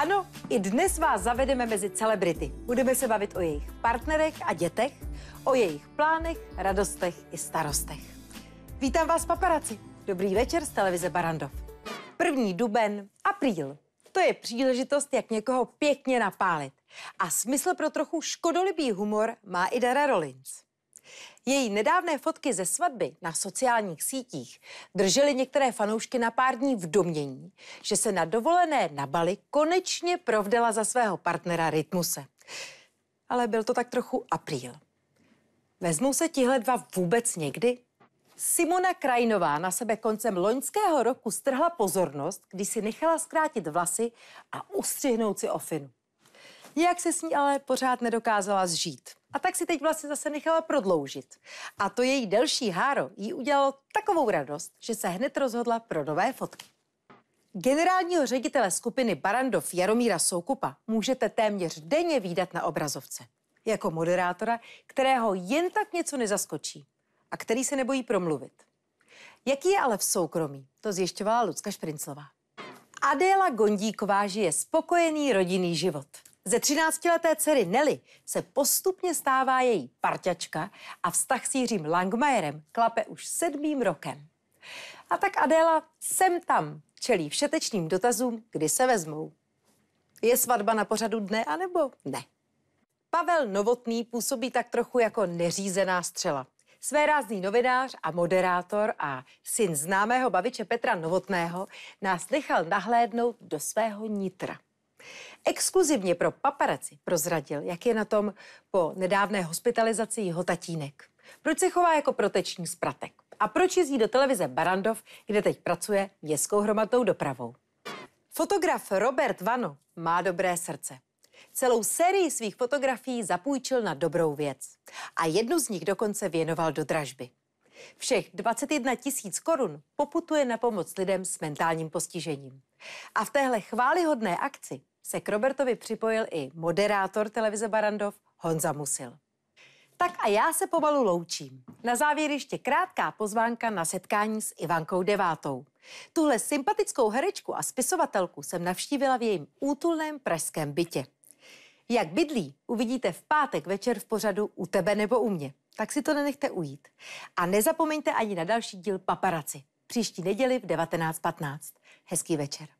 Ano, i dnes vás zavedeme mezi celebrity. Budeme se bavit o jejich partnerech a dětech, o jejich plánech, radostech i starostech. Vítám vás, paparaci. Dobrý večer z televize Barandov. První duben, apríl. To je příležitost, jak někoho pěkně napálit. A smysl pro trochu škodolibý humor má i Dara Rollins. Její nedávné fotky ze svatby na sociálních sítích držely některé fanoušky na pár dní v domění, že se na dovolené na Bali konečně provdala za svého partnera Rytmuse. Ale byl to tak trochu apríl. Vezmou se tihle dva vůbec někdy? Simona Krajnová na sebe koncem loňského roku strhla pozornost, když si nechala zkrátit vlasy a ustřihnout si ofinu. Jak se s ní ale pořád nedokázala zžít. A tak si teď vlastně zase nechala prodloužit. A to její delší háro jí udělalo takovou radost, že se hned rozhodla pro nové fotky. Generálního ředitele skupiny Barandov Jaromíra Soukupa můžete téměř denně výdat na obrazovce. Jako moderátora, kterého jen tak něco nezaskočí a který se nebojí promluvit. Jaký je ale v soukromí, to zjišťovala Lucka Šprinclová. Adéla Gondíková žije spokojený rodinný život. Ze 13-leté dcery Nelly se postupně stává její parťačka a vztah s Jiřím Langmajerem klape už sedmým rokem. A tak Adéla sem tam čelí všetečným dotazům, kdy se vezmou. Je svatba na pořadu dne anebo ne? Pavel Novotný působí tak trochu jako neřízená střela. rázný novinář a moderátor a syn známého baviče Petra Novotného nás nechal nahlédnout do svého nitra. Exkluzivně pro paparaci prozradil, jak je na tom po nedávné hospitalizaci jeho tatínek. Proč se chová jako proteční zpratek? A proč jezdí do televize Barandov, kde teď pracuje městskou hromadnou dopravou? Fotograf Robert Vano má dobré srdce. Celou sérii svých fotografií zapůjčil na dobrou věc. A jednu z nich dokonce věnoval do dražby. Všech 21 tisíc korun poputuje na pomoc lidem s mentálním postižením. A v téhle chválihodné akci se k Robertovi připojil i moderátor televize Barandov Honza Musil. Tak a já se pomalu loučím. Na závěr ještě krátká pozvánka na setkání s Ivankou Devátou. Tuhle sympatickou herečku a spisovatelku jsem navštívila v jejím útulném pražském bytě. Jak bydlí, uvidíte v pátek večer v pořadu u tebe nebo u mě. Tak si to nenechte ujít. A nezapomeňte ani na další díl Paparaci. Příští neděli v 19.15. Hezký večer.